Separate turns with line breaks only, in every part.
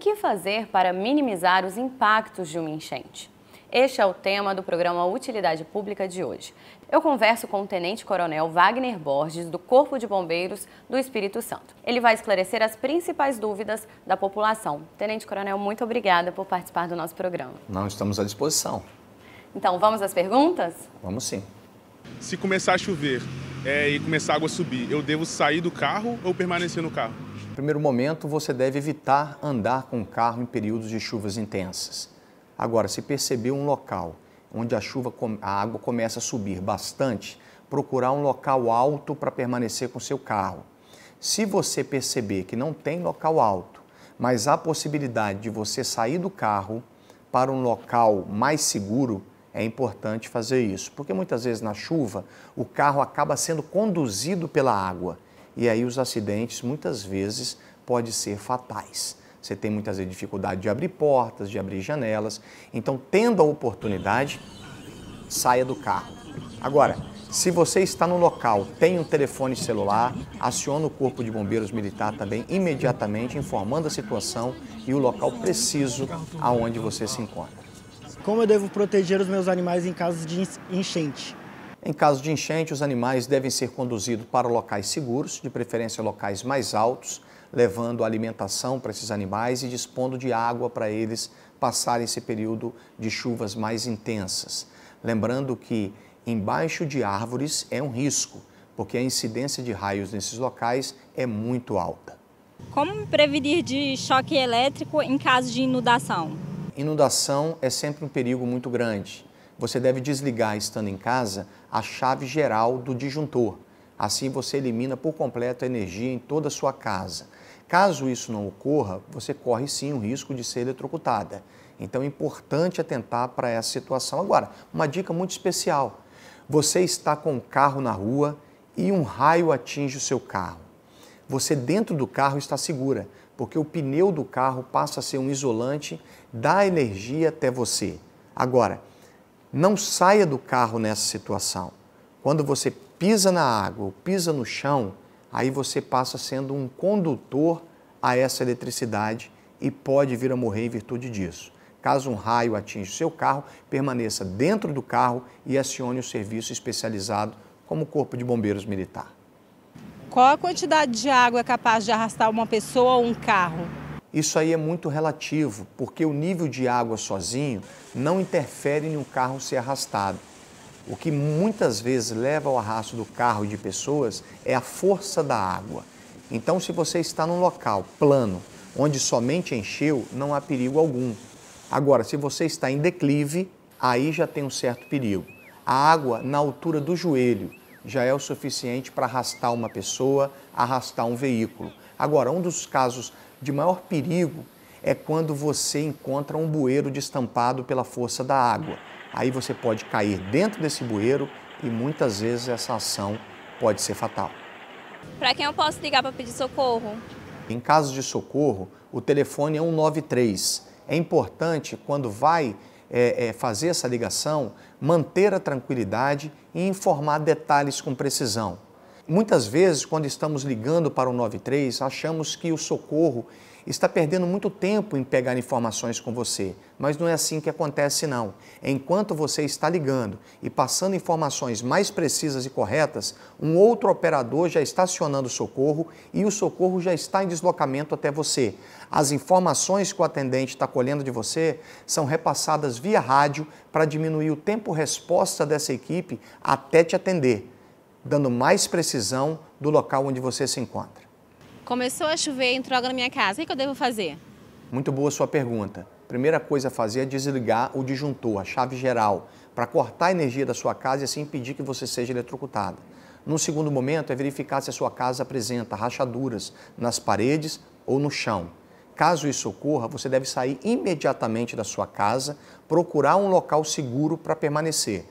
que fazer para minimizar os impactos de uma enchente? Este é o tema do programa Utilidade Pública de hoje. Eu converso com o Tenente Coronel Wagner Borges, do Corpo de Bombeiros do Espírito Santo. Ele vai esclarecer as principais dúvidas da população. Tenente Coronel, muito obrigada por participar do nosso programa.
Não, estamos à disposição.
Então, vamos às
perguntas? Vamos sim. Se começar a chover é, e começar a água subir, eu devo sair do carro ou permanecer no carro? primeiro momento, você deve evitar andar com o carro em períodos de chuvas intensas. Agora, se perceber um local onde a chuva, a água começa a subir bastante, procurar um local alto para permanecer com seu carro. Se você perceber que não tem local alto, mas há possibilidade de você sair do carro para um local mais seguro, é importante fazer isso, porque muitas vezes na chuva o carro acaba sendo conduzido pela água e aí os acidentes muitas vezes podem ser fatais. Você tem muitas vezes dificuldade de abrir portas, de abrir janelas. Então, tendo a oportunidade, saia do carro. Agora, se você está no local, tem um telefone celular, aciona o Corpo de Bombeiros Militar também imediatamente, informando a situação e o local preciso aonde você se encontra. Como eu devo proteger os meus animais em casos de enchente? Em caso de enchente, os animais devem ser conduzidos para locais seguros, de preferência locais mais altos, levando alimentação para esses animais e dispondo de água para eles passarem esse período de chuvas mais intensas. Lembrando que embaixo de árvores é um risco, porque a incidência de raios nesses locais é muito alta.
Como me prevenir de choque elétrico em caso de inundação?
Inundação é sempre um perigo muito grande você deve desligar, estando em casa, a chave geral do disjuntor. Assim você elimina por completo a energia em toda a sua casa. Caso isso não ocorra, você corre sim o risco de ser eletrocutada. Então é importante atentar para essa situação. Agora, uma dica muito especial. Você está com um carro na rua e um raio atinge o seu carro. Você dentro do carro está segura, porque o pneu do carro passa a ser um isolante, dá energia até você. Agora, não saia do carro nessa situação. Quando você pisa na água ou pisa no chão, aí você passa sendo um condutor a essa eletricidade e pode vir a morrer em virtude disso. Caso um raio atinja o seu carro, permaneça dentro do carro e acione o serviço especializado, como o Corpo de Bombeiros Militar.
Qual a quantidade de água é capaz de arrastar uma pessoa ou um carro?
Isso aí é muito relativo, porque o nível de água sozinho não interfere em um carro ser arrastado. O que muitas vezes leva ao arrasto do carro e de pessoas é a força da água. Então, se você está num local plano, onde somente encheu, não há perigo algum. Agora, se você está em declive, aí já tem um certo perigo. A água na altura do joelho, já é o suficiente para arrastar uma pessoa, arrastar um veículo. Agora, um dos casos de maior perigo é quando você encontra um bueiro destampado pela força da água. Aí você pode cair dentro desse bueiro e muitas vezes essa ação pode ser fatal.
Para quem eu posso ligar para pedir socorro?
Em caso de socorro, o telefone é 193. É importante quando vai é, é, fazer essa ligação, manter a tranquilidade e informar detalhes com precisão. Muitas vezes, quando estamos ligando para o 93, achamos que o socorro está perdendo muito tempo em pegar informações com você, mas não é assim que acontece não. Enquanto você está ligando e passando informações mais precisas e corretas, um outro operador já está acionando o socorro e o socorro já está em deslocamento até você. As informações que o atendente está colhendo de você são repassadas via rádio para diminuir o tempo resposta dessa equipe até te atender dando mais precisão do local onde você se encontra.
Começou a chover e entrou água na minha casa. O que eu devo fazer?
Muito boa sua pergunta. Primeira coisa a fazer é desligar o disjuntor, a chave geral, para cortar a energia da sua casa e assim impedir que você seja eletrocutada. Num segundo momento é verificar se a sua casa apresenta rachaduras nas paredes ou no chão. Caso isso ocorra, você deve sair imediatamente da sua casa, procurar um local seguro para permanecer.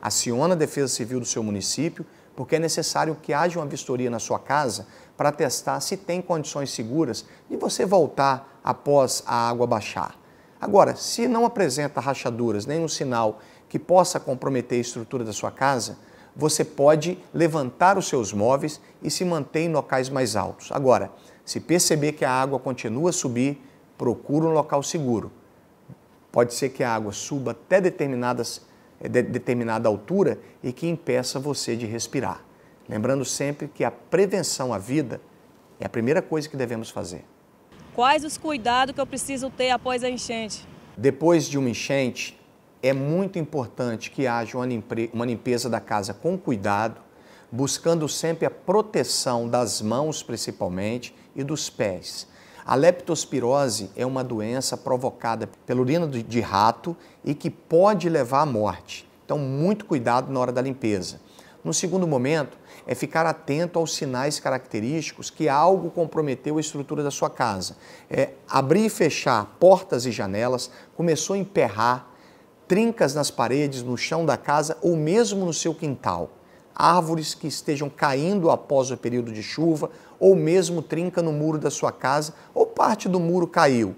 Aciona a Defesa Civil do seu município porque é necessário que haja uma vistoria na sua casa para testar se tem condições seguras de você voltar após a água baixar. Agora, se não apresenta rachaduras, nenhum sinal que possa comprometer a estrutura da sua casa, você pode levantar os seus móveis e se manter em locais mais altos. Agora, se perceber que a água continua a subir, procure um local seguro. Pode ser que a água suba até determinadas é de determinada altura e que impeça você de respirar. Lembrando sempre que a prevenção à vida é a primeira coisa que devemos fazer.
Quais os cuidados que eu preciso ter após a enchente?
Depois de uma enchente, é muito importante que haja uma limpeza da casa com cuidado, buscando sempre a proteção das mãos, principalmente, e dos pés a leptospirose é uma doença provocada pela urina de rato e que pode levar à morte. Então, muito cuidado na hora da limpeza. No segundo momento, é ficar atento aos sinais característicos que algo comprometeu a estrutura da sua casa. É abrir e fechar portas e janelas, começou a emperrar, trincas nas paredes, no chão da casa ou mesmo no seu quintal. Árvores que estejam caindo após o período de chuva ou mesmo trinca no muro da sua casa, ou parte do muro caiu.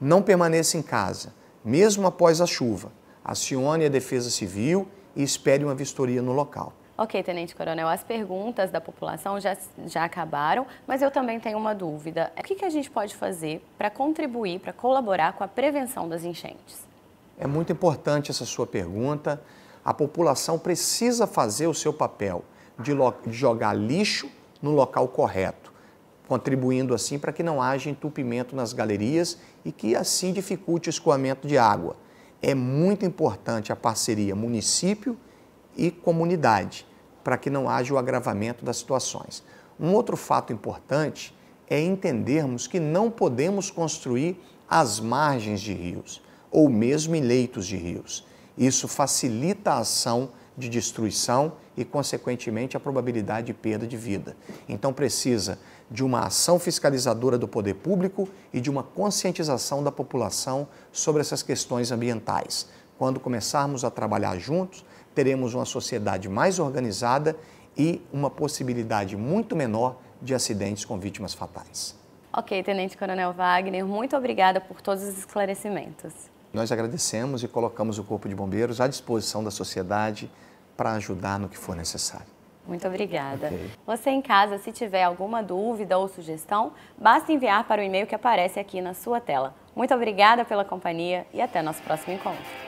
Não permaneça em casa, mesmo após a chuva. Acione a Defesa Civil e espere uma vistoria no local.
Ok, Tenente Coronel, as perguntas da população já, já acabaram, mas eu também tenho uma dúvida. O que, que a gente pode fazer para contribuir, para colaborar com a prevenção das enchentes?
É muito importante essa sua pergunta. A população precisa fazer o seu papel de, de jogar lixo no local correto, contribuindo assim para que não haja entupimento nas galerias e que assim dificulte o escoamento de água. É muito importante a parceria município e comunidade para que não haja o agravamento das situações. Um outro fato importante é entendermos que não podemos construir às margens de rios ou mesmo em leitos de rios. Isso facilita a ação de destruição e, consequentemente, a probabilidade de perda de vida. Então, precisa de uma ação fiscalizadora do poder público e de uma conscientização da população sobre essas questões ambientais. Quando começarmos a trabalhar juntos, teremos uma sociedade mais organizada e uma possibilidade muito menor de acidentes com vítimas fatais.
Ok, Tenente Coronel Wagner, muito obrigada por todos os esclarecimentos.
Nós agradecemos e colocamos o Corpo de Bombeiros à disposição da sociedade para ajudar no que for necessário.
Muito obrigada. Okay. Você em casa, se tiver alguma dúvida ou sugestão, basta enviar para o e-mail que aparece aqui na sua tela. Muito obrigada pela companhia e até nosso próximo encontro.